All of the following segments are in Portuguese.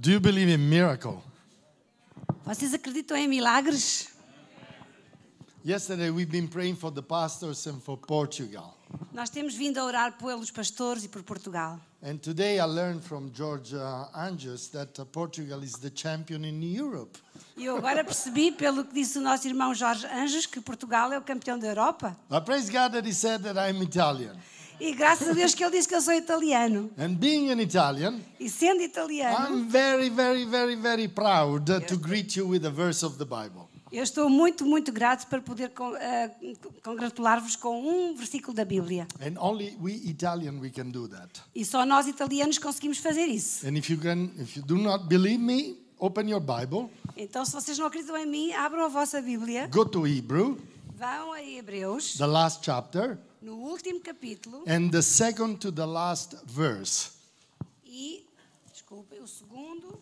Do you believe in miracle? Vocês acreditam em milagres? Yesterday we've been praying for the pastors and for Portugal. Nós temos vindo a orar pelos pastores e por Portugal. And today I learned from George uh, Angus that uh, Portugal is the champion in Europe. E eu agora percebi pelo que disse o nosso irmão Jorge Anjos que Portugal é o campeão da Europa. But praise God that he said that I'm Italian. E graças a Deus que ele disse que eu sou italiano. And being an Italian, e sendo italiano, I'm very, very, very, very proud to greet you with a verse of the Bible. Eu estou muito, muito grato para poder uh, congratular-vos com um versículo da Bíblia. E só nós italianos conseguimos fazer isso. Can, me, então, se vocês não acreditam em mim, abram a vossa Bíblia. Hebrew, vão a Hebreus. The last chapter no último capítulo, and the second to the last verse, e desculpe, o segundo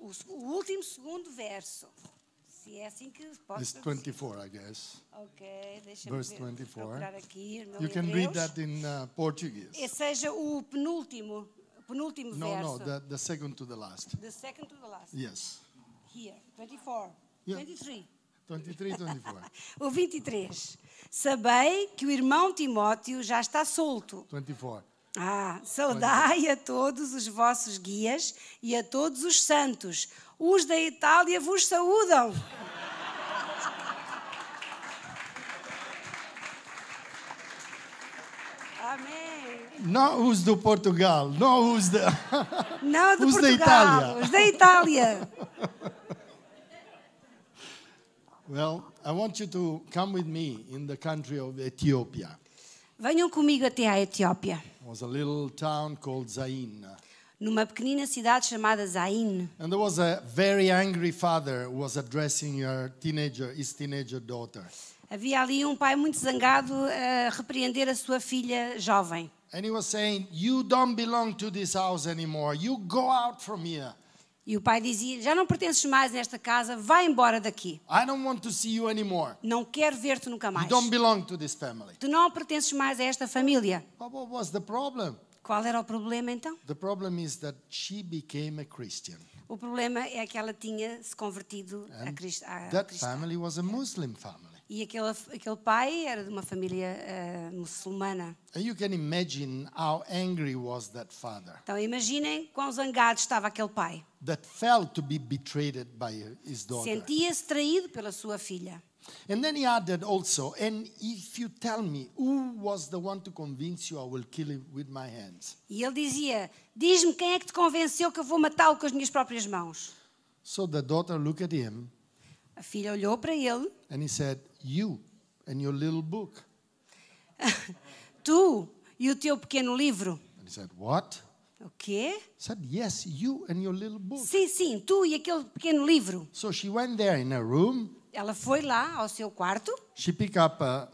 o, o último segundo verso. Se é assim que posso It's 24, I guess. Okay, deixa-me Verse 24. Aqui, you can read that in uh, Portuguese. E seja o penúltimo, penúltimo no, verso. No, no, the, the second to the last. The second to the last. Yes. Here, 24. Yeah. 23. 23, 24. o 23. Sabei que o irmão Timóteo já está solto. 24. Ah, saudai a todos os vossos guias e a todos os santos. Os da Itália vos saúdam. Amém. Não os do Portugal, não os da. Não os Portugal, da Itália. Os da Itália. well, I want you to come with me in the country of Ethiopia. Venham comigo até à Etiópia. It was a little town called Zain. Numa pequenina cidade chamada Zain. And there was a very angry father who was addressing your teenager, his teenager daughter. Havia ali um pai muito zangado a repreender a sua filha jovem. And he was saying, "You don't belong to this house anymore. You go out from here." E o pai dizia: Já não pertences mais nesta casa, vai embora daqui. Não quero ver-te nunca mais. Tu não pertences mais a esta família. Qual era o problema então? O problema é que ela tinha se convertido And a cristã. That family was a Muslim family. E aquele, aquele pai era de uma família uh, muçulmana. Então imaginem quão zangado estava aquele pai. Sentia-se traído pela sua filha. And then he added also, and if you tell me who was the one to convince you, I will kill him with my hands. E ele dizia, diz-me quem é que te convenceu que eu vou matá-lo com as minhas próprias mãos. So the daughter looked at him. A filha olhou para ele. And he said, "You and your little book." tu e o teu pequeno livro. And he said, "What?" O quê? Said, yes, you and your little book. Sim, sim, tu e aquele pequeno livro. So she went there in her room. Ela foi lá ao seu quarto. She picked up a,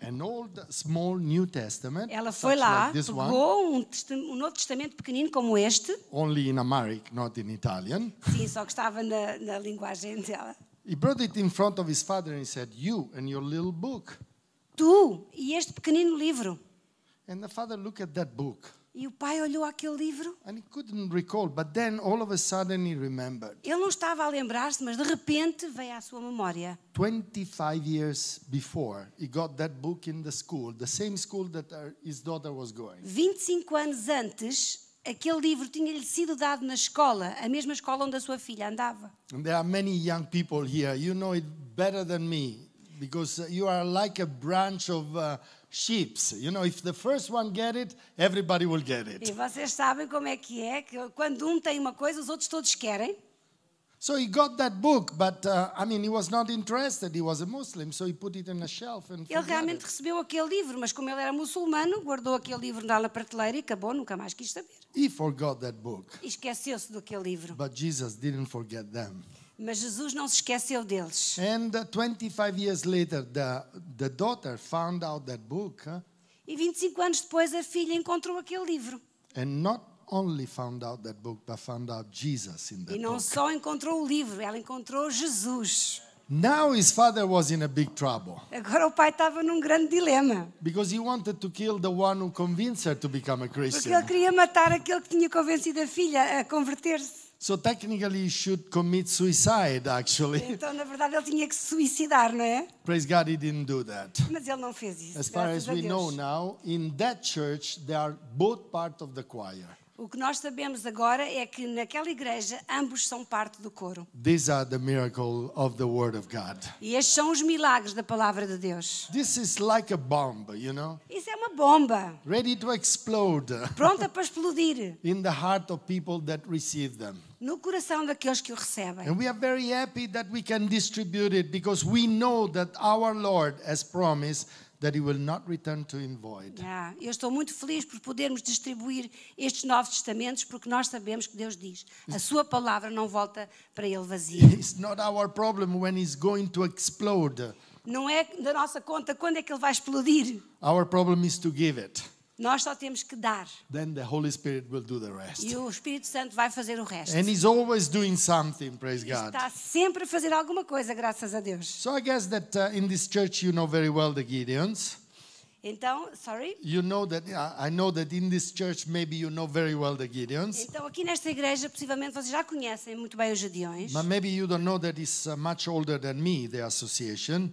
an old, small New Testament. Ela foi lá, like pegou um, um Novo Testamento pequenino como este. Only in Amharic, not in Italian. Sim, só que estava na, na linguagem dela. He brought it in front of his father and he said, "You and your little book." Tu e este pequenino livro. And the father looked at that book. E o pai olhou aquele livro. And he couldn't recall, but then all of a sudden he remembered. Ele não estava a lembrar-se, mas de repente veio à sua memória. 25 years before, he got that book in the school, the same school that uh, his daughter was going. 25 anos antes, aquele livro tinha-lhe sido dado na escola, a mesma escola onde a sua filha andava. And there are many young people here. You know it better than me because uh, you are like a branch of uh, sheeps. You know, if the first one get it, everybody will get it. E vocês sabem como é que é que quando um tem uma coisa, os outros todos querem. So he got that book, but uh, I mean, he was not interested. He was a Muslim, so he put it in a shelf and Ele realmente it. recebeu aquele livro, mas como ele era muçulmano, guardou aquele livro na prateleira e acabou, nunca mais quis saber. He forgot that book. Esqueceu-se do que livro. But Jesus didn't forget them. Mas Jesus não se esqueceu deles. And 25 years later the the daughter found out that book. E 25 anos depois a filha encontrou aquele livro. And not only found out that book but found out Jesus in that E não book. só encontrou o livro, ela encontrou Jesus. Now his father was in a big trouble. Agora o pai estava num grande dilema. Because he wanted to kill the one who convinced her to become a Christian. Porque ele queria matar aquele que tinha convencido a filha a converter-se. So technically he should commit suicide actually. Então na verdade ele tinha que suicidar, não é? Praise God he didn't do that. Mas ele não fez isso. As far as we know now, in that church they are both part of the choir. O que nós sabemos agora é que naquela igreja ambos são parte do coro. These are the miracle of the word of God. E estes são os milagres da palavra de Deus. This is like a bomb, you know? Isso é uma bomba. Ready to explode. Pronta para explodir. In the heart of people that receive them. No coração daqueles que o recebem. And we are very happy that we can distribute it because we know that our Lord has promised that he will not return to him void. Yeah, eu estou muito feliz por podermos distribuir estes novos testamentos porque nós sabemos que Deus diz, a sua palavra não volta para ele vazia. It's not our problem when he's going to explode. Não é da nossa conta quando é que ele vai explodir. Our problem is to give it. Nós só temos que dar. Then the Holy Spirit will do the rest. E o Espírito Santo vai fazer o resto. And he's always doing something, praise God. Está sempre a fazer alguma coisa, graças a Deus. So I guess that uh, in this church you know very well the Gideons. Então, sorry. You know that I know that in this church maybe you know very well the Gideons. Então aqui nesta igreja possivelmente vocês já conhecem muito bem os Gideões. But maybe you don't know that it's uh, much older than me the association.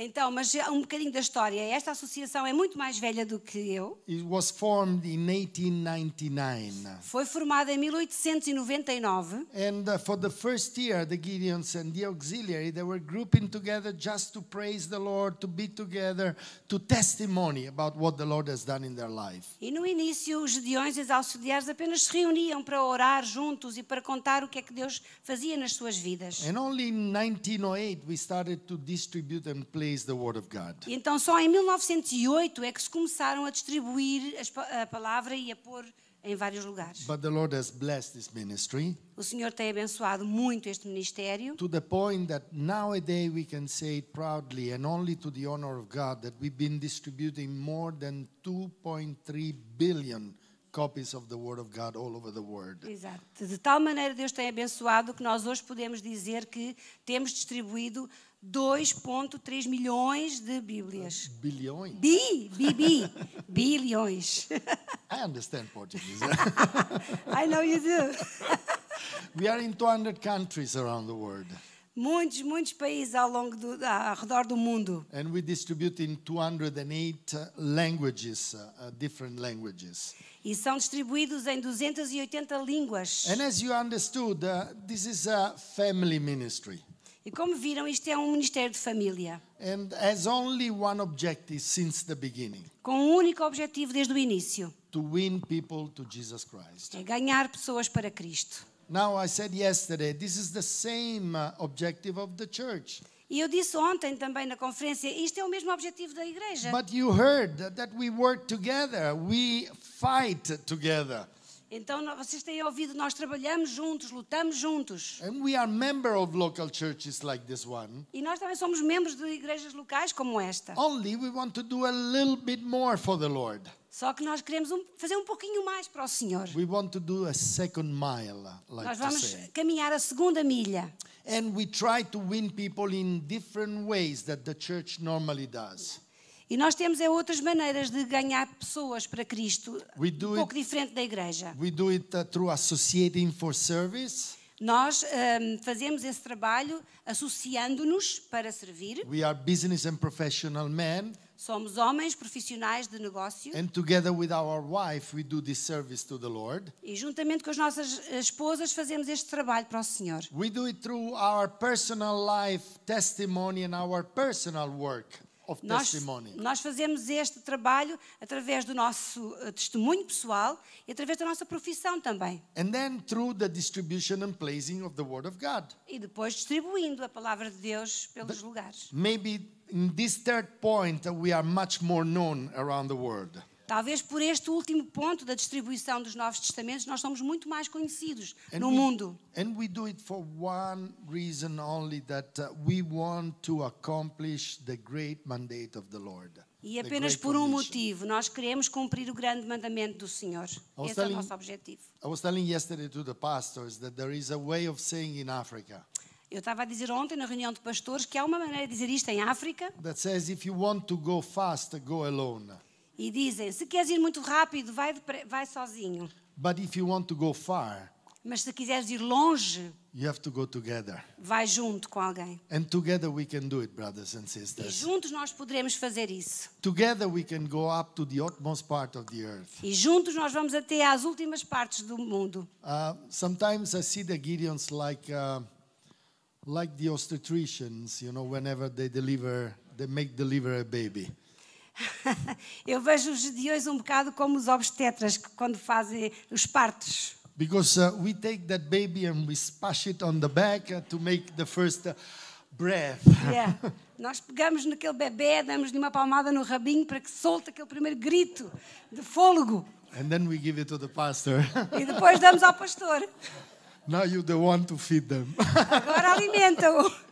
Então, mas um bocadinho da história. Esta associação é muito mais velha do que eu. It was formed in 1899. Foi formada em 1899. And uh, for the first year, the Gideons and the auxiliary they were grouping together just to praise the Lord, to be together, to testimony about what the Lord has done in their life. E no início, os Gideões e os auxiliares apenas se reuniam para orar juntos e para contar o que é que Deus fazia nas suas vidas. And only in 1908 we started to distribute and play release the word of God. E então só em 1908 é que se começaram a distribuir a palavra e a pôr em vários lugares. But the Lord has blessed this ministry. O Senhor tem abençoado muito este ministério. To the point that nowadays we can say it proudly and only to the honor of God that we've been distributing more than 2.3 billion copies of the word of God all over the world. Exato. De tal maneira Deus tem abençoado que nós hoje podemos dizer que temos distribuído 2,3 milhões de Bíblias. Bilhões? Bi, bi, bi. Bilhões. I understand Portuguese. I know you do. We are in 200 countries around the world. Muitos, muitos países ao longo do, ao redor do mundo. And we distribute in 208 uh, languages, uh, uh, different languages. E são distribuídos em 280 línguas. And as you understood, uh, this is a family ministry. E como viram, isto é um ministério de família. And has only one objective since the beginning. Com um único objetivo desde o início. To win people to Jesus Christ. É ganhar pessoas para Cristo. Now I said yesterday, this is the same uh, objective of the church. E eu disse ontem também na conferência, isto é o mesmo objetivo da igreja. But you heard that we work together, we fight together. Então vocês têm ouvido, nós trabalhamos juntos, lutamos juntos. And we are member of local churches like this one. E nós também somos membros de igrejas locais como esta. Only we want to do a little bit more for the Lord. Só que nós queremos um, fazer um pouquinho mais para o Senhor. We want to do a second mile, uh, like nós vamos caminhar a segunda milha. And we try to win people in different ways that the church normally does. E nós temos é outras maneiras de ganhar pessoas para Cristo, um pouco it, diferente da igreja. We do it uh, through associating for service. Nós um, fazemos esse trabalho associando-nos para servir. We are business and professional men. Somos homens profissionais de negócio. And together with our wife we do this service to the Lord. E juntamente com as nossas esposas fazemos este trabalho para o Senhor. We do it through our personal life, testimony and our personal work nós, nós, fazemos este trabalho através do nosso eh, testemunho pessoal e através da nossa profissão também. E depois distribuindo a palavra de Deus pelos lugares. Maybe in this third point we are much more known around the world. Talvez por este último ponto da distribuição dos Novos Testamentos, nós somos muito mais conhecidos and no we, mundo. And we do it for one reason only that uh, we want to accomplish the great mandate of the Lord. E apenas por um motivo, nós queremos cumprir o grande mandamento do Senhor. Esse telling, é o nosso objetivo. I was telling yesterday to the pastors that there is a way of saying in Africa. Eu estava a dizer ontem na reunião de pastores que há uma maneira de dizer isto em África. That says if you want to go fast, go alone. E dizem: se queres ir muito rápido, vai, vai sozinho. But if you want to go far, mas se quiseres ir longe, you have to go together. vai junto com alguém. And together we can do it, brothers and sisters. E juntos nós poderemos fazer isso. E juntos nós vamos até às últimas partes do mundo. Uh, sometimes I see the Gideons like uh, like the obstetricians, you know, whenever they deliver, they make deliver a baby. Eu vejo os judeus um bocado como os obstetras que quando fazem os partos. Because uh, we take that baby and we splash it on the back uh, to make the first uh, breath. Yeah. Nós pegamos naquele bebê, damos-lhe uma palmada no rabinho para que solte aquele primeiro grito de fôlego. And then we give it to the pastor. e depois damos ao pastor. Now you're the one to feed them. Agora alimenta-o.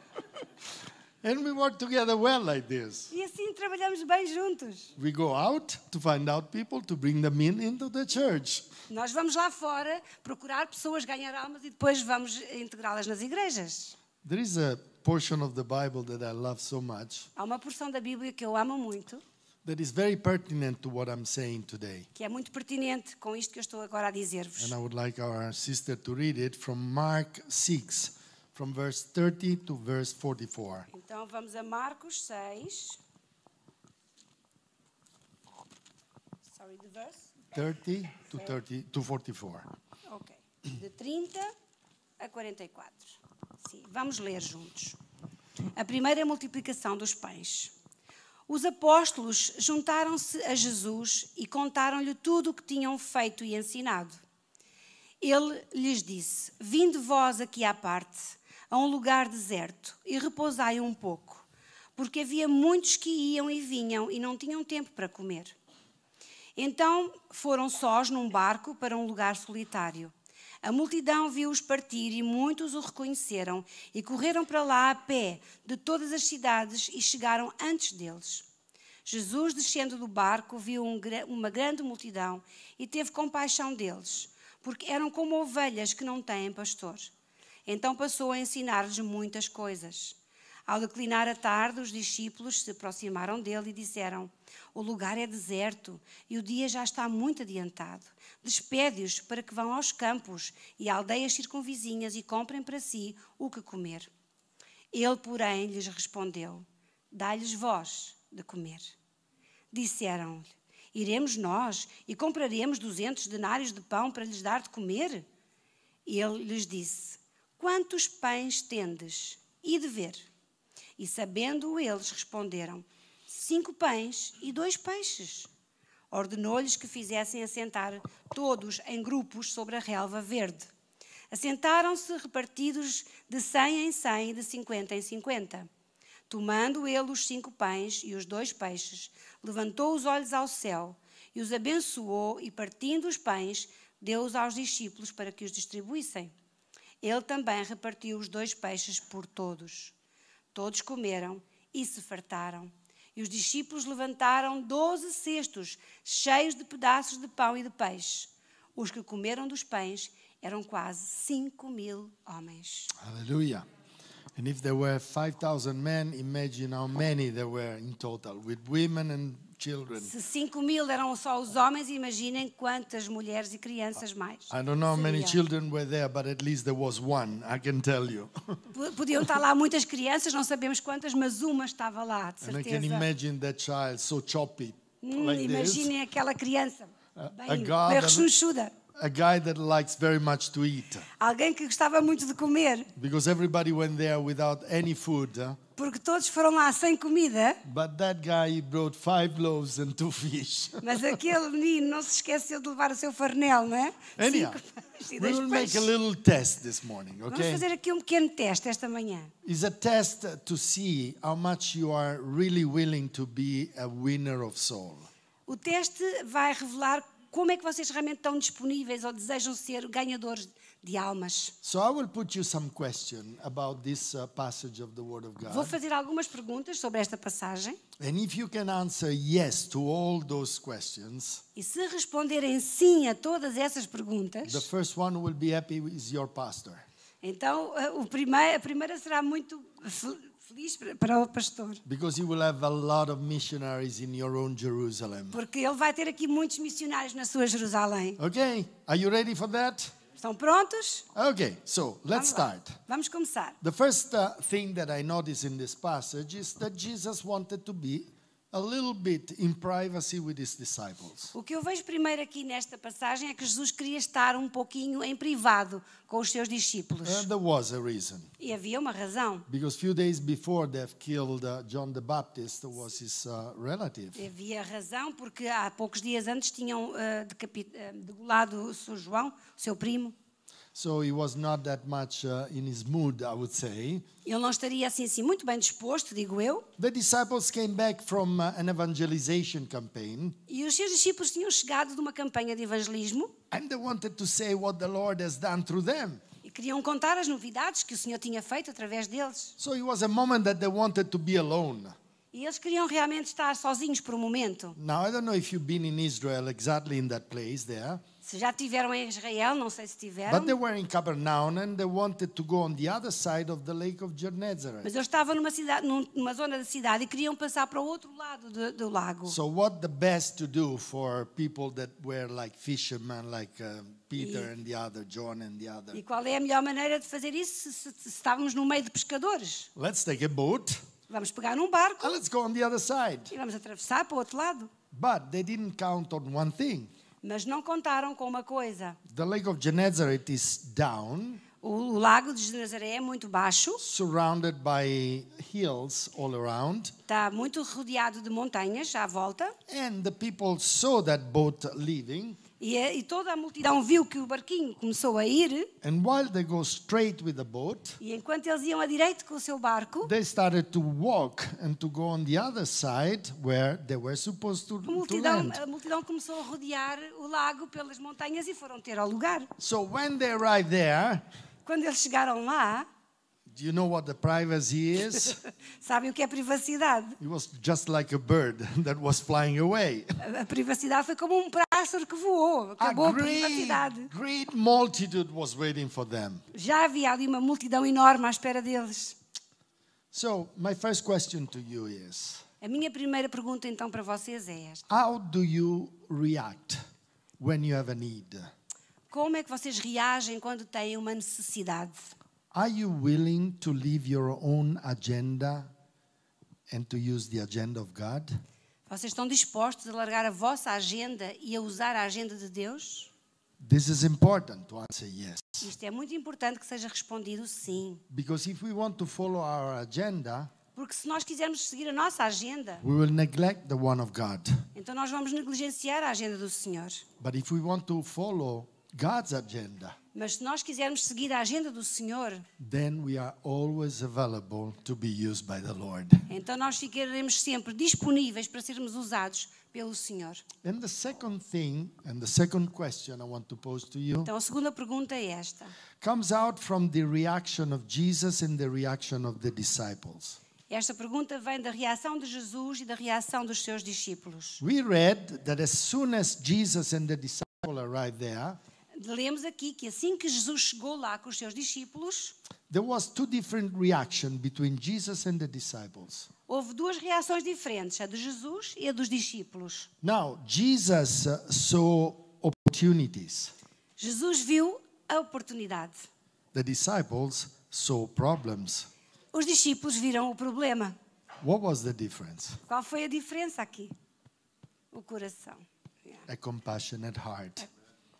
And we work together well like this. E assim trabalhamos bem juntos. We go out to find out people to bring them in into the church. Nós vamos lá fora procurar pessoas, ganhar almas e depois vamos integrá-las nas igrejas. There is a portion of the Bible that I love so much. Há uma porção da Bíblia que eu amo muito. That is very pertinent to what I'm saying today. Que é muito pertinente com isto que eu estou agora a dizer-vos. And I would like our sister to read it from Mark 6 from verse 30 to verse 44. Então vamos a Marcos 6. Sorry, the verse 30 to 30 to 44. OK. De 30 a 44. Sim, vamos ler juntos. A primeira é multiplicação dos pães. Os apóstolos juntaram-se a Jesus e contaram-lhe tudo o que tinham feito e ensinado. Ele lhes disse: Vinde vós aqui à parte a um lugar deserto e repousai um pouco, porque havia muitos que iam e vinham e não tinham tempo para comer. Então foram sós num barco para um lugar solitário. A multidão viu-os partir e muitos o reconheceram e correram para lá a pé de todas as cidades e chegaram antes deles. Jesus, descendo do barco, viu uma grande multidão e teve compaixão deles, porque eram como ovelhas que não têm pastor. Então passou a ensinar-lhes muitas coisas. Ao declinar a tarde, os discípulos se aproximaram dele e disseram: O lugar é deserto e o dia já está muito adiantado. Despede-os para que vão aos campos e aldeias circunvizinhas e comprem para si o que comer. Ele, porém, lhes respondeu: Dá-lhes vós de comer. Disseram-lhe: Iremos nós e compraremos duzentos denários de pão para lhes dar de comer? Ele lhes disse: Quantos pães tendes? E de ver. E sabendo eles responderam: Cinco pães e dois peixes. Ordenou-lhes que fizessem assentar todos em grupos sobre a relva verde. Assentaram-se repartidos de cem em cem e de cinquenta em cinquenta. Tomando ele os cinco pães e os dois peixes, levantou os olhos ao céu e os abençoou e, partindo os pães, deu-os aos discípulos para que os distribuíssem. Ele também repartiu os dois peixes por todos. Todos comeram e se fartaram. E os discípulos levantaram doze cestos cheios de pedaços de pão e de peixe. Os que comeram dos pães eram quase cinco mil homens. Aleluia. And if there were 5,000 men, imagine how many there were in total, with women and children. Se 5 mil eram só os homens, imaginem quantas mulheres e crianças mais. I don't know how many children were there, but at least there was one, I can tell you. Podiam estar lá muitas crianças, não sabemos quantas, mas uma estava lá, de certeza. And I can imagine that child so choppy. Hum, imaginem aquela criança bem, bem rechonchuda. A guy that likes very much to eat. Alguém que gostava muito de comer. Because everybody went there without any food. Huh? Porque todos foram lá sem comida. But that guy brought five loaves and two fish. Mas aquele menino não se esqueceu de levar o seu farnel, não é? Anyhow, Cinco we will make a little test this morning, okay? Vamos fazer aqui um pequeno teste esta manhã. It's a test to see how much you are really willing to be a winner of soul. O teste vai revelar como é que vocês realmente estão disponíveis ou desejam ser ganhadores de almas. So this, uh, Vou fazer algumas perguntas sobre esta passagem. Yes e se responderem sim a todas essas perguntas, Então, o primeiro, a primeira será muito feliz para o pastor. Porque ele vai ter aqui muitos missionários na sua Jerusalém. Okay, are you ready for that? Estão prontos? Okay, so let's Vamos start. Vamos começar. The first uh, thing that I notice in this passage is that Jesus wanted to be a little bit in privacy with his disciples. O que eu vejo primeiro aqui nesta passagem é que Jesus queria estar um pouquinho em privado com os seus discípulos. And there was a reason. E havia uma razão. Because few days before they killed uh, John the Baptist was his uh, relative. E havia razão porque há poucos dias antes tinham uh, uh degolado o seu João, seu primo. So he was not that much uh, in his mood, I would say. Ele não estaria assim, assim muito bem disposto, digo eu. The disciples came back from uh, an evangelization campaign. E os seus discípulos tinham chegado de uma campanha de evangelismo. And they wanted to say what the Lord has done through them. E queriam contar as novidades que o Senhor tinha feito através deles. So it was a moment that they wanted to be alone. E eles queriam realmente estar sozinhos por um momento. Now I don't know if you've been in Israel exactly in that place there. Se já tiveram em Israel, não sei se tiveram. But they were in Capernaum and they wanted to go on the other side of the lake of Mas eu estava numa cidade, numa zona da cidade e queriam passar para o outro lado do, do lago. So what the best to do for people that were like fishermen like uh, Peter e, and the other, John and the other. E qual é a melhor maneira de fazer isso se, se, se estávamos no meio de pescadores? Let's take a boat. Vamos pegar um barco. And let's go on the other side. E vamos atravessar para o outro lado. But they didn't count on one thing. Mas não contaram com uma coisa. The Lake of is down. O, lago de Genezaré é muito baixo. Surrounded by hills all around. Está muito rodeado de montanhas à volta. And the people saw that boat leaving. E, é, e, toda a multidão viu que o barquinho começou a ir. Boat, e enquanto eles iam à direita com o seu barco, they started to walk and to go on the other side where they were supposed to, a multidão, to A multidão começou a rodear o lago pelas montanhas e foram ter ao lugar. So when they arrived there, quando eles chegaram lá, do you know what the privacy is? Sabem o que é privacidade? It was just like a bird that was flying away. A privacidade foi como um pássaro que voou, acabou a, great, a privacidade. Great multitude was waiting for them. Já havia ali uma multidão enorme à espera deles. So, my first question to you is. A minha primeira pergunta então para vocês é esta. How do you react when you have a need? Como é que vocês reagem quando têm uma necessidade? Are you willing to leave your own agenda and to use the agenda of God? Vocês estão dispostos a largar a vossa agenda e a usar a agenda de Deus? This is important to answer yes. Isto é muito importante que seja respondido sim. Because if we want to follow our agenda, porque se nós quisermos seguir a nossa agenda, we will neglect the one of God. Então nós vamos negligenciar a agenda do Senhor. But if we want to follow God's agenda, mas se nós quisermos seguir a agenda do Senhor, Então nós ficaremos sempre disponíveis para sermos usados pelo Senhor. the second thing and the second question I want to pose to you. Então a segunda pergunta é esta. Comes out from the reaction of Jesus and the reaction of the disciples. Esta pergunta vem da reação de Jesus e da reação dos seus discípulos. We read that as soon as Jesus and the disciples arrived there, lemos aqui que assim que Jesus chegou lá com os seus discípulos, there was two different between Jesus and the disciples. Houve duas reações diferentes, a de Jesus e a dos discípulos. Now, Jesus uh, saw opportunities. Jesus viu a oportunidade. The disciples saw problems. Os discípulos viram o problema. What was the difference? Qual foi a diferença aqui? O coração. Yeah. A compassionate heart. A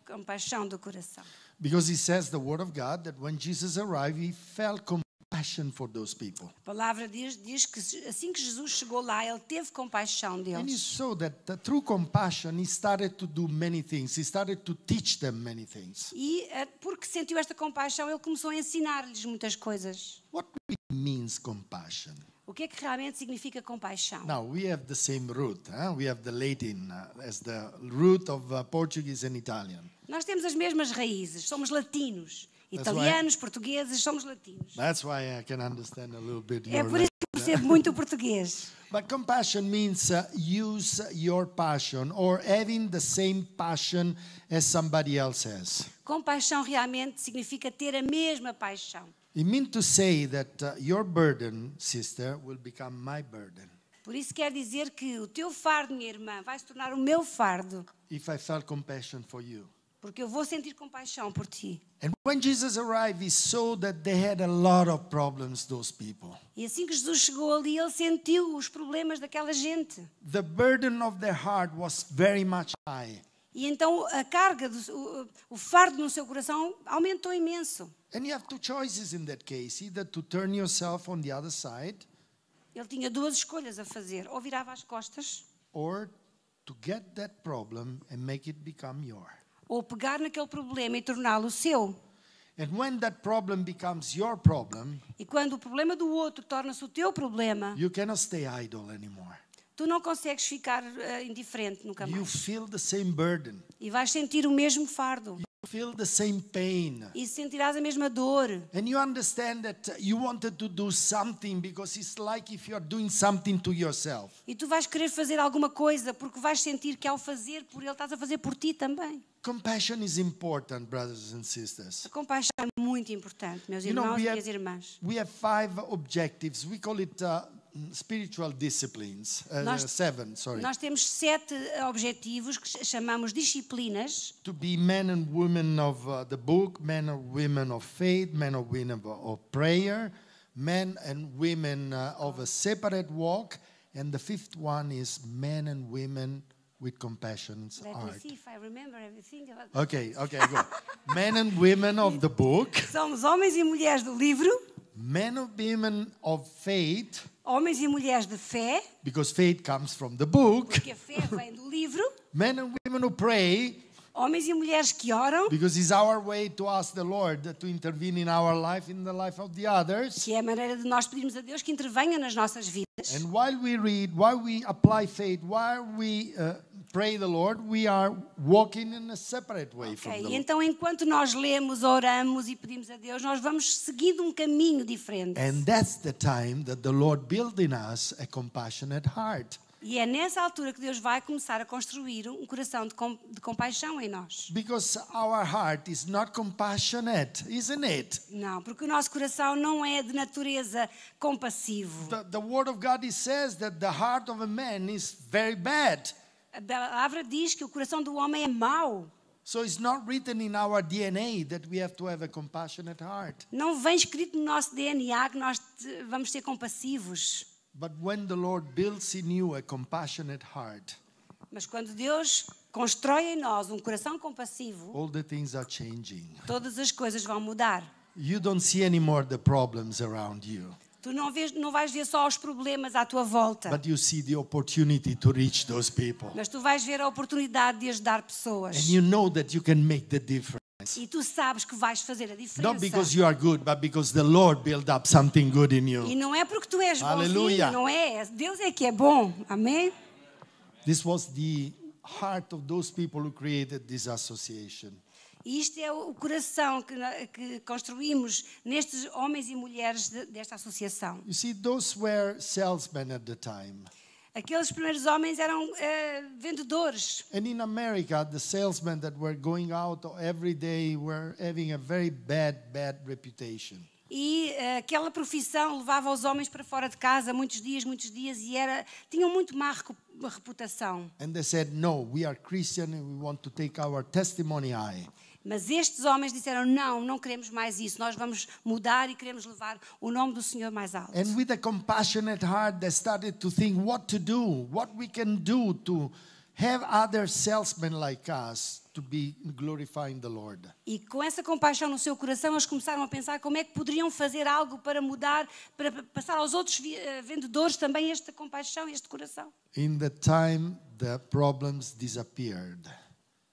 compaixão do coração. Because he says the word of God that when Jesus arrived, he felt compassion for those people. A palavra diz, diz que assim que Jesus chegou lá, ele teve compaixão deles. And he saw that the through compassion he started to do many things. He started to teach them many things. E eh, porque sentiu esta compaixão, ele começou a ensinar-lhes muitas coisas. What really means compassion? O que é que realmente significa compaixão? Now we have the same root, huh? we have the Latin uh, as the root of uh, Portuguese and Italian. Nós temos as mesmas raízes, somos latinos. Italianos, why, portugueses, somos latinos. That's why I can understand a little bit é por isso que percebo muito o português. But compassion means uh, use your passion or having the same passion as somebody else has. Compaixão realmente significa ter a mesma paixão. It means to say that uh, your burden, sister, will become my burden. Por isso quer dizer que o teu fardo, minha irmã, vai se tornar o meu fardo. If I felt compassion for you porque eu vou sentir compaixão por ti. E assim que Jesus chegou ali, ele sentiu os problemas daquela gente. The burden of their heart was very much high. E então a carga, do, o, o, fardo no seu coração aumentou imenso. Case, side, ele tinha duas escolhas a fazer: ou virava as costas, or to get that problem and make it become yours ou pegar naquele problema e torná-lo seu. Problem, e quando o problema do outro torna-se o teu problema, you cannot stay idle anymore. Tu não consegues ficar uh, indiferente nunca mais. You feel the same burden. E vais sentir o mesmo fardo. Feel the same pain. E sentirás a mesma dor. And you understand that you wanted to do something because it's like if you're doing something to yourself. E tu vais querer fazer alguma coisa porque vais sentir que ao fazer por ele estás a fazer por ti também. Compassion is important, brothers and sisters. A compaixão é muito importante, meus irmãos you know, e minhas irmãs. We have five objectives. We call it uh, spiritual disciplines, uh, nós, seven, sorry. Nós temos sete objetivos que chamamos disciplinas. To be men and women of uh, the book, men and women of faith, men and women of, of prayer, men and women uh, of a separate walk, and the fifth one is men and women with compassion. Let art. me see if I remember everything. About okay, okay, go. men and women of the book. Somos homens e mulheres do livro men and women of faith. Homens e mulheres de fé. Because faith comes from the book. Porque a fé vem do livro. men and women who pray. Homens e mulheres que oram. Because it's our way to ask the Lord to intervene in our life, in the life of the others. Que é a maneira de nós pedirmos a Deus que intervenha nas nossas vidas. And while we read, while we apply faith, while we uh, pray the Lord, we are walking in a separate way okay. from the Lord. Então enquanto nós lemos, oramos e pedimos a Deus, nós vamos seguindo um caminho diferente. And that's the time that the Lord built in us a compassionate heart. E é nessa altura que Deus vai começar a construir um coração de, com, de compaixão em nós. Because our heart is not compassionate, isn't it? Não, porque o nosso coração não é de natureza compassivo. The, the word of God says that the heart of a man is very bad a palavra diz que o coração do homem é mau. So it's not written in our DNA that we have to have a compassionate heart. Não vem escrito no nosso DNA que nós vamos ser compassivos. But when the Lord builds in you a compassionate heart, mas quando Deus constrói em nós um coração compassivo, all the things are changing. Todas as coisas vão mudar. You don't see anymore the problems around you. Tu não, vês, não vais ver só os problemas à tua volta. But you see the to reach those Mas tu vais ver a oportunidade de ajudar pessoas. And you know that you can make the E tu sabes que vais fazer a diferença. Not because you are good, but because the Lord built up something good in you. E não é porque tu és Aleluia. bom, não é? Deus é que é bom. Amém. This was the heart of those people who created this association. E isto é o coração que, que construímos nestes homens e mulheres de, desta associação. You see, those were salesmen at the time. Aqueles primeiros homens eram uh, vendedores. And in America, the salesmen that were going out every day were having a very bad, bad reputation. E uh, aquela profissão levava os homens para fora de casa muitos dias, muitos dias e era tinham muito má reputação. And they said, "No, we are Christian and we want to take our testimony high." Mas estes homens disseram: não, não queremos mais isso. Nós vamos mudar e queremos levar o nome do Senhor mais alto. And with a compassionate heart, they started to think what to do, what we can do to have other salesmen like us to be glorifying the Lord. E com essa compaixão no seu coração, eles começaram a pensar como é que poderiam fazer algo para mudar, para passar aos outros eh, vendedores também esta compaixão, este coração. In the time, the problems disappeared.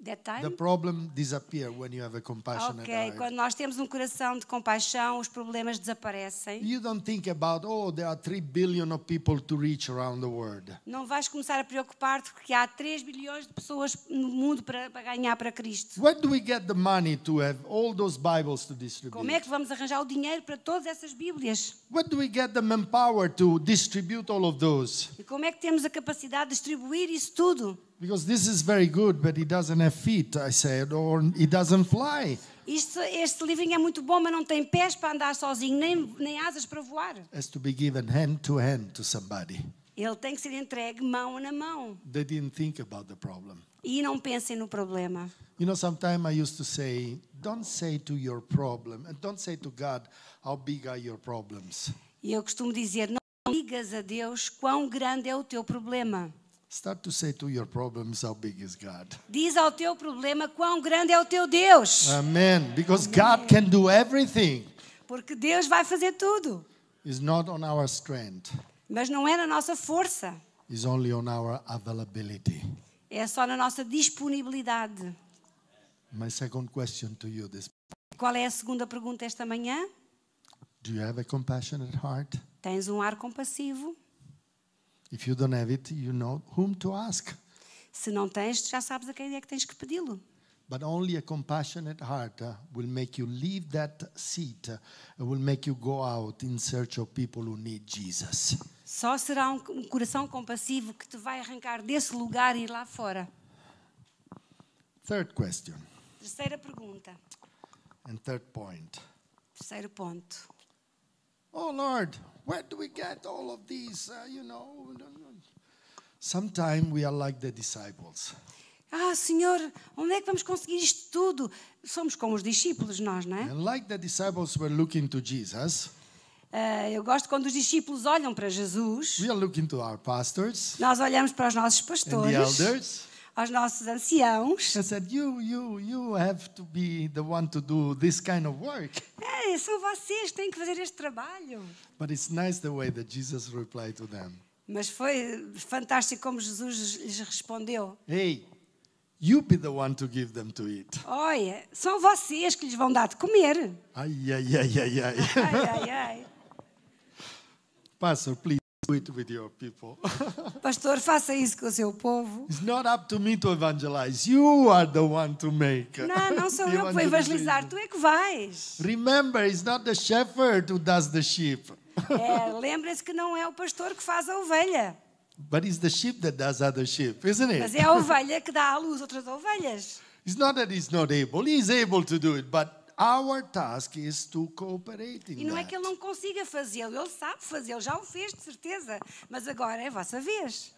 The problem disappear when you have a compassionate okay, quando nós temos um coração de compaixão, os problemas desaparecem. You don't think about oh there are 3 billion of people to reach around the world. Não vais começar a preocupar-te porque há 3 bilhões de pessoas no mundo para, para, ganhar para Cristo. Where do we get the money to have all those Bibles to distribute? Como é que vamos arranjar o dinheiro para todas essas Bíblias? Where do we get the manpower to distribute all of those? E como é que temos a capacidade de distribuir isso tudo? Because this is very good, but it doesn't have feet, I said, or it doesn't fly. Isto, este livrinho é muito bom, mas não tem pés para andar sozinho, nem, nem asas para voar. Has to be given hand to hand to somebody. Ele tem que ser entregue mão na mão. They didn't think about the problem. E não pensem no problema. You know, sometimes I used to say, don't say to your problem, and don't say to God how big are your problems. E eu costumo dizer, não digas a Deus quão grande é o teu problema. Start to say to your problems how big is God. Diz ao teu problema quão grande é o teu Deus. Amen. Because Amen. God can do everything. Porque Deus vai fazer tudo. Is not on our strength. Mas não é na nossa força. Is only on our availability. É só na nossa disponibilidade. My second question to you this Qual é a segunda pergunta esta manhã? Do you have a compassionate heart? Tens um ar compassivo? If you don't have it, you know whom to ask. Se não tens, já sabes a quem é que tens que pedi-lo. But only a compassionate heart uh, will make you leave that seat, uh, will make you go out in search of people who need Jesus. Só será um, um coração compassivo que te vai arrancar desse lugar e ir lá fora. Third question. Terceira pergunta. And third point. Terceiro ponto. Oh Lord, where do we get all of these? Uh, you know. Sometimes we are like the disciples. Ah, Senhor, onde é que vamos conseguir isto tudo? Somos como os discípulos nós, não é? And like the disciples were looking to Jesus. Uh, eu gosto quando os discípulos olham para Jesus. We are looking to our pastors. Nós olhamos para os nossos pastores. And the elders aos nossos anciãos. And said, you, you, you have to be the one to do this kind of work. Ai, só vocês têm que fazer este trabalho. But it's nice the way that Jesus replied to them. Mas foi fantástico como Jesus lhes respondeu. Hey, you be the one to give them to eat. Olha, são vocês que lhes vão dar de comer. Ai, ai, ai, ai, ai. ai, ai, ai. Pastor, please. Pastor, faça isso com o seu povo. It's not up to me to evangelize. You are the one to make. Não, não sou eu que vou evangelizar. Tu é que vais. Remember, it's not the shepherd who does the sheep. é, lembrem-se que não é o pastor que faz a ovelha. But it's the sheep that does other sheep, isn't it? Mas é a ovelha que dá à luz outras ovelhas. It's not that he's not able. He's able to do it, but Our task is to cooperate in e não é that. é que ele não consiga fazê-lo, ele sabe fazê-lo, já o fez de certeza, mas agora é a vossa vez.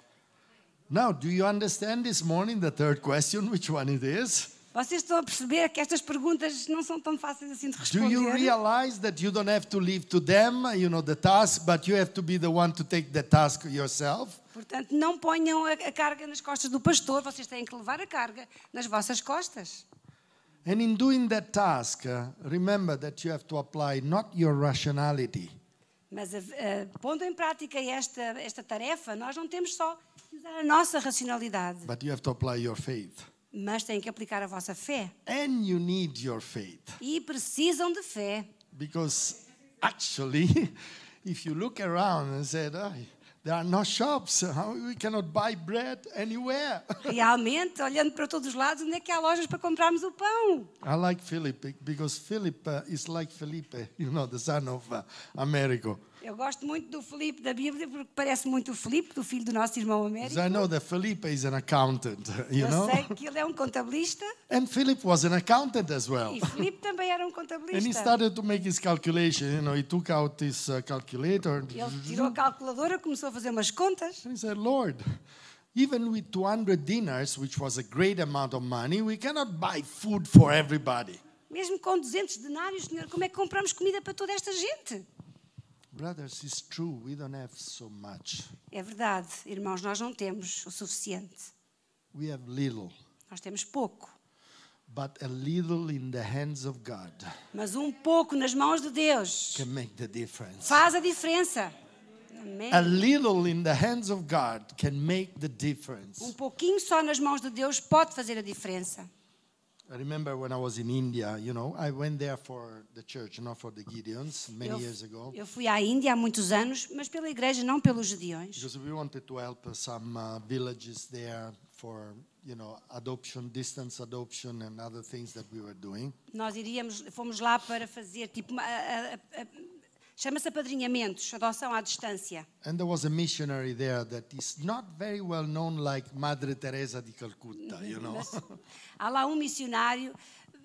Now, do you understand this morning the third question, which one it is? Vocês estão a perceber que estas perguntas não são tão fáceis assim de responder. Do you realize that you don't have to leave to them, you know, the task, but you have to be the one to take the task yourself? Portanto, não ponham a carga nas costas do pastor, vocês têm que levar a carga nas vossas costas. And in doing that task, uh, remember that you have to apply not your rationality. Mas uh, pondo em prática esta, esta tarefa, nós não temos só que usar a nossa racionalidade. But you have to apply your faith. Mas têm que aplicar a vossa fé. And you need your faith. E precisam de fé. Because actually, if you look around and said, oh, There are no shops. We cannot buy bread anywhere. Realmente, olhando para todos os lados, onde é que há lojas para comprarmos o pão? I like Philip because Philip is like Felipe, you know, the son of uh, Amerigo. Eu gosto muito do Felipe da Bíblia porque parece muito o Felipe, do filho do nosso irmão Américo. I know that Felipe is an accountant, you Eu sei que ele é um contabilista. And Philip was an accountant as well. E Felipe também era um contabilista. And he started to make his calculation, you know, he took out his uh, calculator. Ele tirou a calculadora, começou a fazer umas contas. And he said, Lord, even with 200 dinars, which was a great amount of money, we cannot buy food for everybody. Mesmo com 200 denários, Senhor, como é que compramos comida para toda esta gente? Brothers, it's true, we don't have so much. É verdade, irmãos, nós não temos o suficiente. We have little. Nós temos pouco. But a little in the hands of God Mas um pouco nas mãos de Deus can make the difference. faz a diferença. Amém. A little in the hands of God can make the difference. Um pouquinho só nas mãos de Deus pode fazer a diferença. I remember when I was in India, you know, I went there for the church, not for the Gideons, many eu, years ago. Eu fui à Índia há muitos anos, mas pela igreja, não pelos Gideões. Because we wanted to help some uh, villages there for You know, adoption, distance adoption and other things that we were doing. Nós iríamos, fomos lá para fazer tipo a, a, a Chama-se apadrinhamentos, adoção à distância. And there was a missionary there that is not very well known like Madre Teresa de Calcutta, you know. Mas, há lá um missionário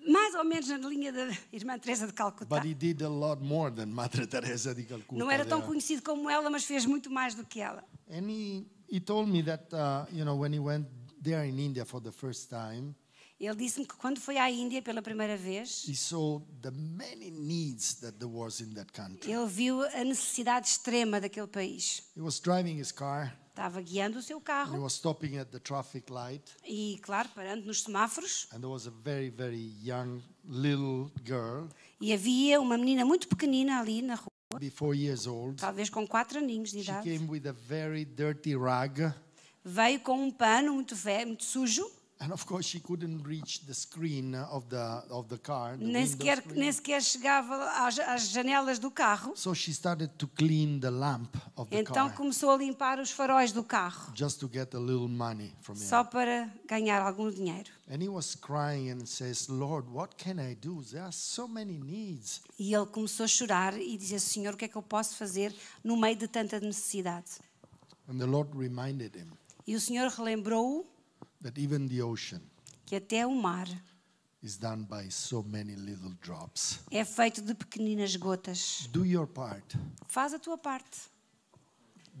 mais ou menos na linha da irmã Teresa de Calcutá. But he did a lot more than Madre Teresa de Calcutta. Não era tão there. conhecido como ela, mas fez muito mais do que ela. And he, he told me that uh, you know when he went there in India for the first time ele disse-me que quando foi à Índia pela primeira vez, ele viu a necessidade extrema daquele país. Estava guiando o seu carro. Light, e claro, parando nos semáforos. Very, very young, girl, e havia uma menina muito pequenina ali na rua. Old, talvez com quatro aninhos de idade. Veio com um pano muito, velho, muito sujo nem sequer, nem sequer chegava às, às, janelas do carro. So she started to clean the lamp of the então car, começou a limpar os faróis do carro. Just to get a little money from him. Só para ganhar algum dinheiro. And and he was crying says, Lord, what can I do? There are so many needs. E ele começou a chorar e dizia, Senhor, o que é que eu posso fazer no meio de tanta necessidade? And the Lord reminded him. E o Senhor relembrou-o that even the ocean que até o mar is done by so many little drops. é feito de pequeninas gotas. Do your part. Faz a tua parte.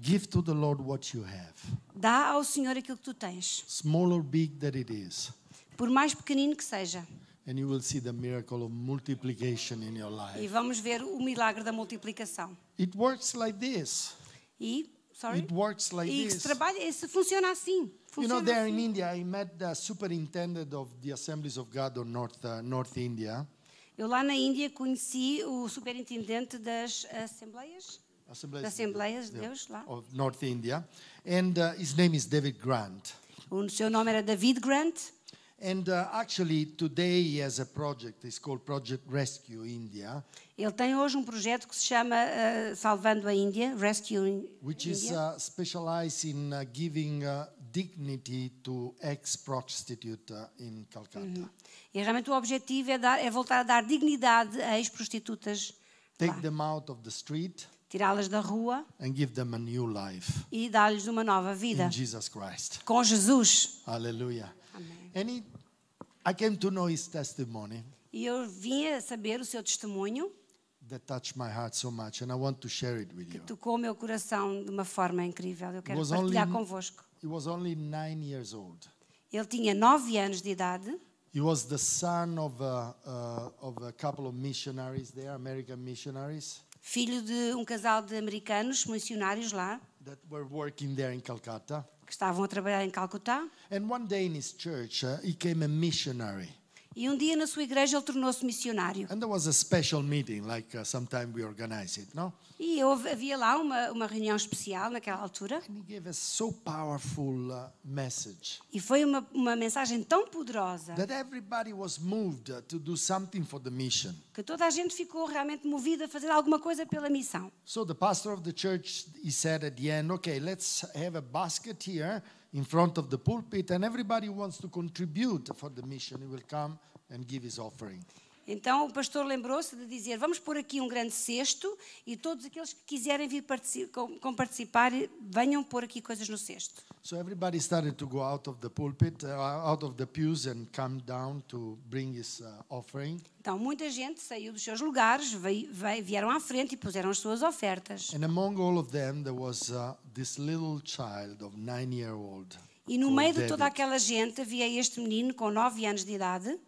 Give to the Lord what you have. Dá ao Senhor aquilo que tu tens. Small or big that it is. Por mais pequenino que seja. And you will see the miracle of multiplication in your life. E vamos ver o milagre da multiplicação. It works like this. E, sorry. It works like e this. trabalha, se funciona assim. you know, there in India, I met the superintendent of the Assemblies of God on North, uh, North India. Eu lá na Índia conheci o superintendente das Assembleias. Assembleias, das Assembleias de Deus, yeah, lá. Of North India. And uh, his name is David Grant. O seu nome era David Grant. And uh, actually today he has a project, it's called Project Rescue India. Ele tem hoje um projeto que se chama uh, Salvando a Índia, Rescue Which India. is uh, specialized in uh, giving uh, dignity to ex-prostitute in Calcutta. Uhum. E realmente o objetivo é, dar, é voltar a dar dignidade a ex-prostitutas. Take them out of the street. Tirá-las da rua. And give them a new life. E dar-lhes uma nova vida. In Jesus Christ. Com Jesus. Aleluia. Amém. And he, I came to know his testimony. E eu vim a saber o seu testemunho. That touched my heart so much and I want to share it with you. Que tocou o meu coração de uma forma incrível. Eu quero partilhar convosco. He was only nine years old. Ele tinha nove anos de idade. He was the son of a, uh, of a couple of missionaries there, American missionaries. Filho de um casal de americanos missionários lá. That were working there in Calcutta. Que estavam a trabalhar em Calcutá. And one day in his church, uh, he came a missionary. E um dia na sua igreja ele tornou-se missionário. And there was a special meeting, like uh, sometime we organize it, no? E houve, havia lá uma, uma reunião especial naquela altura. And he gave a so powerful uh, message. E foi uma, uma mensagem tão poderosa. That everybody was moved uh, to do something for the mission. Que toda a gente ficou realmente movida a fazer alguma coisa pela missão. So the pastor of the church he said at the end, okay, let's have a basket here. in front of the pulpit, and everybody wants to contribute for the mission. He will come and give his offering. Então o pastor lembrou-se de dizer: vamos pôr aqui um grande cesto e todos aqueles que quiserem vir participar, com participar venham pôr aqui coisas no cesto. So everybody started to go out of the pulpit, uh, out of the pews and come down to bring his uh, offering. Então muita gente saiu dos seus lugares, vieram à frente e puseram as suas ofertas. And among all of them there was uh, this little child of nine year old. E no meio David. de toda aquela gente havia este menino com nove anos de idade.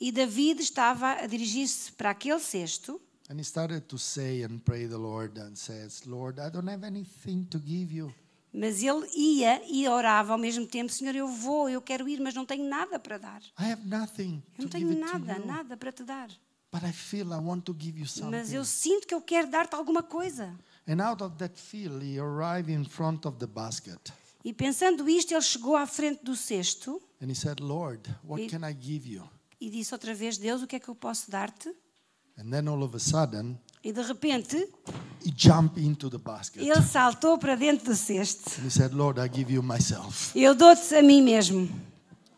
E David estava a dirigir-se para aquele cesto. And he started to say and pray the Lord and says, Lord, I don't have anything to give you. Mas ele ia e orava ao mesmo tempo, Senhor, eu vou, eu quero ir, mas não tenho nada para dar. I have nothing eu não tenho nada, nada para te dar. But I feel I want to give you something. Mas eu sinto que eu quero dar-te alguma coisa. And out of that feel, he arrived in front of the basket. E pensando isto, ele chegou à frente do cesto. And he said, Lord, what e, can I give you? E disse outra vez, Deus, o que é que eu posso dar-te? And then all of a sudden, e de repente, he jumped into the basket. Ele saltou para dentro do cesto. And he said, Lord, I give you myself. Eu dou-te a mim mesmo.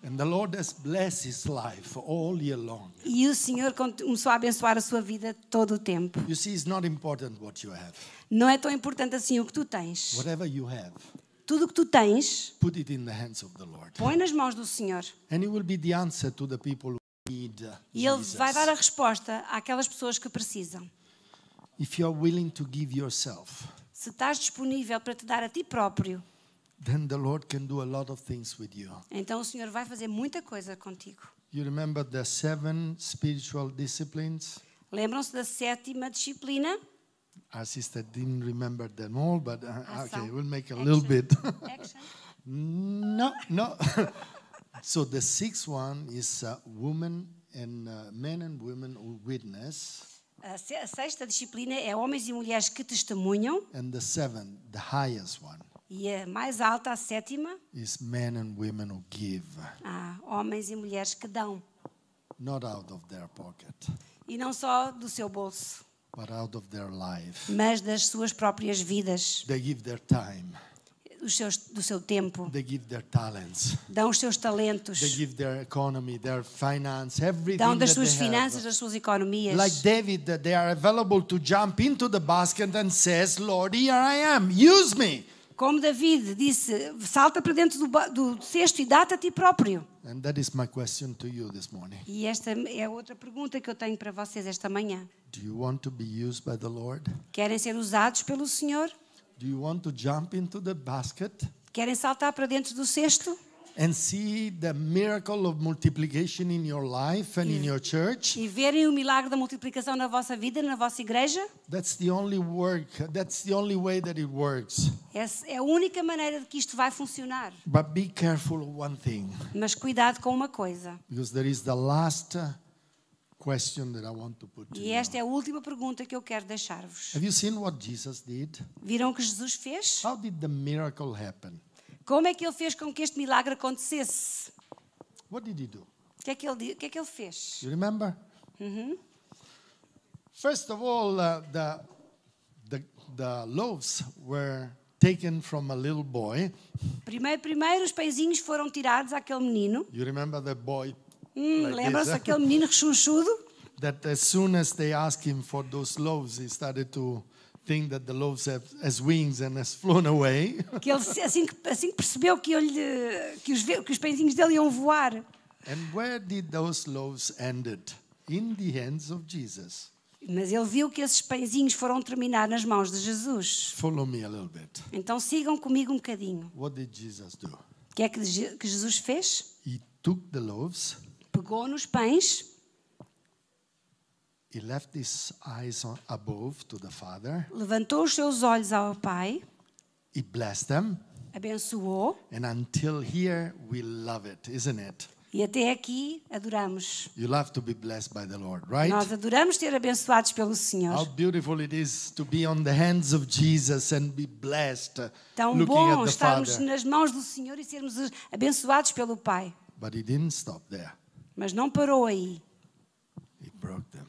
And the Lord has his life all year long. E o Senhor começou a abençoar a sua vida todo o tempo. You see, it's not important what you have. Não é tão importante assim o que tu tens. Whatever you have. Tudo o que tu tens, põe nas mãos do Senhor. E Ele vai dar a resposta àquelas pessoas que precisam. Se estás disponível para te dar a ti próprio, então o Senhor vai fazer muita coisa contigo. You remember the seven spiritual disciplines? Lembram-se da sétima disciplina? our sister didn't remember them all, but uh, okay, we'll make a action. little bit. no, no. so the sixth one is uh, women and uh, men and women who witness. Uh, a sexta disciplina é homens e mulheres que testemunham. And the seventh, the highest one. E a mais alta, a sétima. Is men and women who give. Ah, homens e mulheres que dão. Not out of their pocket. E não só do seu bolso. mas das suas próprias vidas. They give their time. Seus, do seu tempo. Dão os seus talentos. Economy, finance, Dão das suas finanças, das suas economias. Like David, they are available to jump into the basket and says, Lord, here I am, use me. Como David disse, salta para dentro do, do cesto e dá-te a ti próprio. E esta é outra pergunta que eu tenho para vocês esta manhã. Querem ser usados pelo Senhor? Querem saltar para dentro do cesto? and see the miracle of multiplication in your life and e, in your church. E verem o milagre da multiplicação na vossa vida, na vossa igreja. That's the only work. That's the only way that it works. Essa é, é a única maneira de que isto vai funcionar. But be careful of one thing. Mas cuidado com uma coisa. Because there is the last question that I want to put to e esta you. é a última pergunta que eu quero deixar-vos. Have you seen what Jesus did? Viram o que Jesus fez? How did the miracle happen? Como é que ele fez com que este milagre acontecesse? What did he do? O que é que ele, que é que ele fez? You remember? Uhum. First of all, uh, the, the, the loaves were taken from a little boy. Primeiro, primeiro os peizinhos foram tirados àquele menino. You remember the boy? Hum, like Lembra-se eh? menino rechonchudo? That as soon as they asked him for those loaves, he started to que ele assim que assim percebeu que que os que os pãezinhos dele iam voar. And where did those loaves ended? In the hands of Jesus. Mas ele viu que esses pãezinhos foram terminar nas mãos de Jesus. Follow me a little bit. Então sigam comigo um bocadinho. What did Jesus do? O que é que Jesus fez? He took the loaves. Pegou nos pães. Levantou os seus olhos ao Pai. He blessed them. Abençoou. And until here we love it, isn't it? E até aqui adoramos. You love to be blessed by the Lord, right? Nós adoramos ser abençoados pelo Senhor. How beautiful it is to be on the hands of Jesus and be blessed. Uh, Tão bom at the estarmos Father. nas mãos do Senhor e sermos uh, abençoados pelo Pai. But he didn't stop there. Mas não parou aí. He broke them.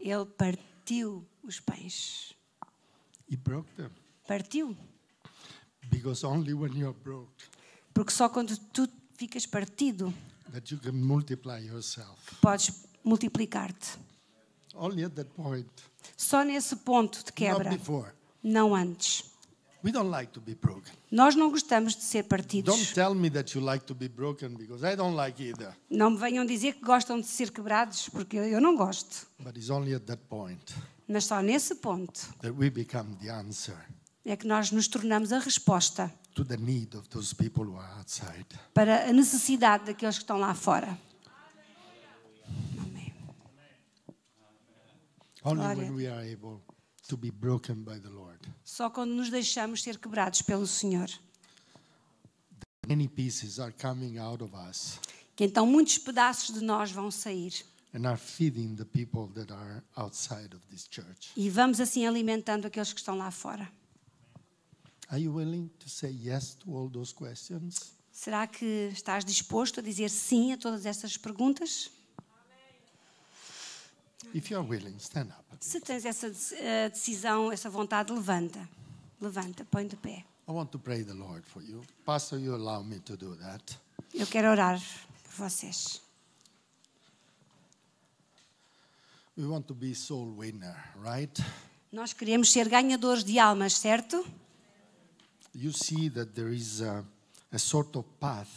Ele partiu os pães. He broke them. Partiu. Because only when you are broke. Porque só quando tu ficas partido. That you can multiply yourself. Podes multiplicar-te. Only at that point. Só nesse ponto de quebra. Not before. Não antes. We don't like to be broken. Nós não gostamos de ser partidos. Não me venham dizer que gostam de ser quebrados porque eu não gosto. But it's only at that point. Mas só nesse ponto. That we become the answer. É que nós nos tornamos a resposta. To the need of those people who are outside. Para a necessidade daqueles que estão lá fora. Amém. Only when we are able só quando nos deixamos ser quebrados pelo Senhor. Many pieces are coming out of us. Que então muitos pedaços de nós vão sair. And are feeding the people that are outside of this church. E vamos assim alimentando aqueles que estão lá fora. Are you willing to say yes to all those questions? Será que estás disposto a dizer sim a todas essas perguntas? Willing, Se tens essa eh, decisão, essa vontade, levanta. Levanta, põe de pé. You. Pastor, you Eu quero orar por vocês. We want to be soul winner, right? Nós queremos ser ganhadores de almas, certo? You see that there is a, a sort of path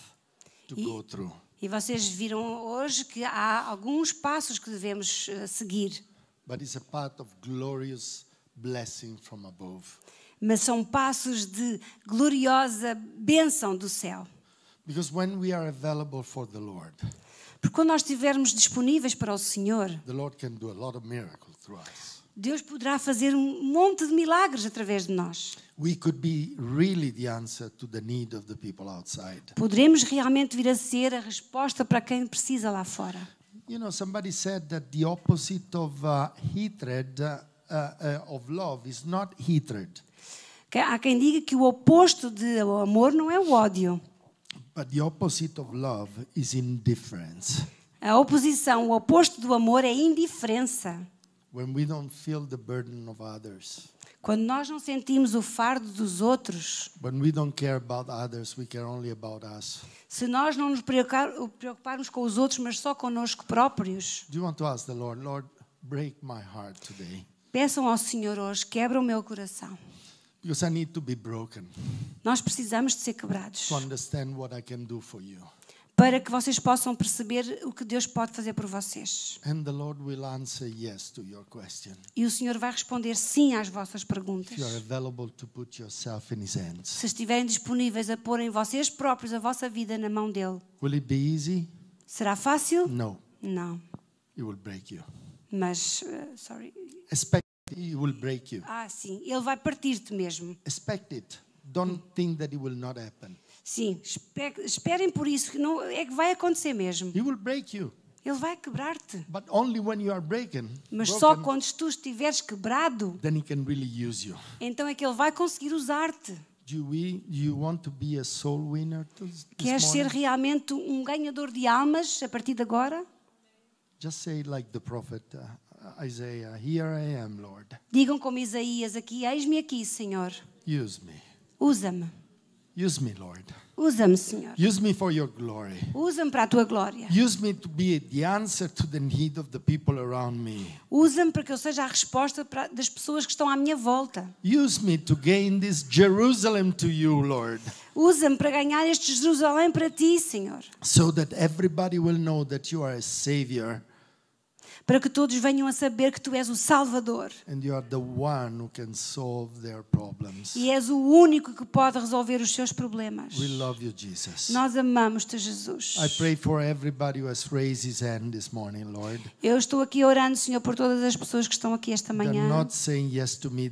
to e, go through. E vocês viram hoje que há alguns passos que devemos eh, seguir. Mas são passos de gloriosa bênção do céu. Lord, Porque quando nós estivermos disponíveis para o Senhor, Deus poderá fazer um monte de milagres através de nós. Really Poderemos realmente vir a ser a resposta para quem precisa lá fora. You know, somebody said that the opposite of uh, hatred uh, uh, of love is not hatred. Há quem diga que o oposto de amor não é o ódio. But the opposite of love is indifference. A oposição, o oposto do amor é indiferença. Quando nós não sentimos o fardo dos outros. Others, Se nós não nos preocuparmos com os outros, mas só conosco próprios. Do you want to ask the Lord, Lord, break my heart today? Peçam ao Senhor hoje, quebra o meu coração. Because I need to be broken. Nós precisamos de ser quebrados. To understand what I can do for you para que vocês possam perceber o que Deus pode fazer por vocês. Yes e o Senhor vai responder sim às vossas perguntas. Se estiverem disponíveis a em vocês próprios a vossa vida na mão dele. Será fácil? No. Não. Mas, uh, sorry. Expect It will break you. Ah, sim, ele vai partir-te mesmo. Expect it. Don't think that it will not happen. Sim, esperem por isso, que não, é que vai acontecer mesmo. He will break you. Ele vai quebrar-te. Mas só quando tu estiveres quebrado, then he can really use you. então é que ele vai conseguir usar-te. Queres ser realmente um ganhador de almas a partir de agora? Just say like the prophet uh, Isaiah, here I am, Lord. Digam como Isaías aqui, eis-me aqui, Senhor. Use me. Usa-me. Use me, Lord. Usa-me, Senhor. Use me for your glory. Usa-me para a tua glória. Use me to be the answer to the need of the people around me. Usa-me para que eu seja a resposta para, das pessoas que estão à minha volta. Use me to gain this Jerusalem to you, Lord. Usa-me para ganhar este Jerusalém para ti, Senhor. So that everybody will know that you are a savior. para que todos venham a saber que tu és o Salvador. E és o único que pode resolver os seus problemas. You, Nós amamos-te, Jesus. Morning, Eu estou aqui orando, Senhor, por todas as pessoas que estão aqui esta manhã. Yes me,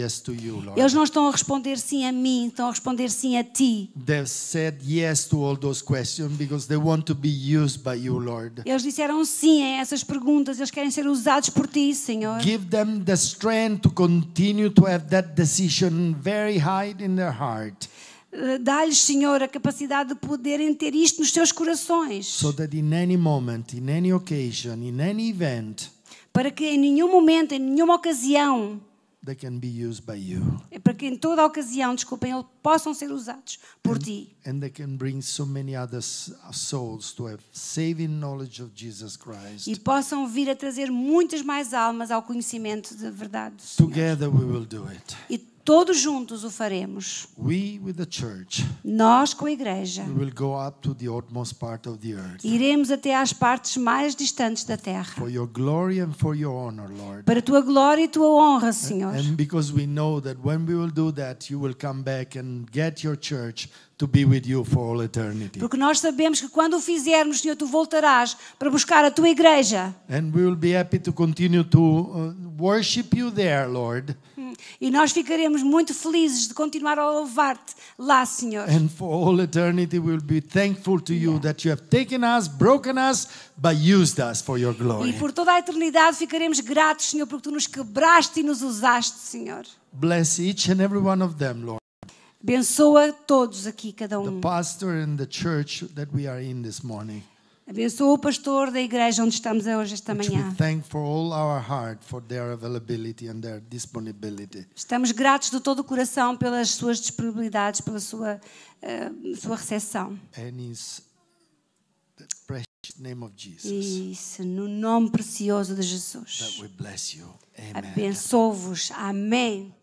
yes you, Eles não estão a responder sim a mim, estão a responder sim a ti. said yes to all those questions because they want to be used by you, Lord. Eles disseram sim a essas perguntas juntas, eles querem ser usados por ti, Senhor. Give them the strength to continue to have that decision very high in their heart. Eh, dá-lhes, Senhor, a capacidade de poderem ter isto nos seus corações. So that in any moment, in any occasion, in any event, para que em nenhum momento, em nenhuma ocasião, they can be used by you. É para que em toda a ocasião, desculpem, eles possam ser usados por ti. And they can bring so many other uh, souls to have saving knowledge of Jesus Christ. E possam vir a trazer muitas mais almas ao conhecimento da verdade. Juntos Senhor. Together we will do it. E Todos juntos o faremos. We, church, Nós com a igreja. Earth, iremos até às partes mais distantes da terra. Honor, Para a tua glória e a tua honra, Senhor. And, and because we know that when we will do that, you will come back and get your church porque nós sabemos que quando o fizermos, Senhor, tu voltarás para buscar a tua igreja. And we will be happy to continue to uh, worship you there, Lord. Hum. E nós ficaremos muito felizes de continuar a louvar-te lá, Senhor. And for all eternity we be thankful to you yeah. that you have taken us, broken us, but used us for your glory. E por toda a eternidade ficaremos gratos, Senhor, porque tu nos quebraste e nos usaste, Senhor. Bless each and every one of them, Lord. Abençoa todos aqui, cada um. The pastor and the church that we are in this morning. Abençoa o pastor da igreja onde estamos hoje esta manhã. Estamos gratos de todo o coração pelas suas disponibilidades, pela sua uh, sua recepção. Isso, no nome precioso de Jesus. abençoe vos Amém.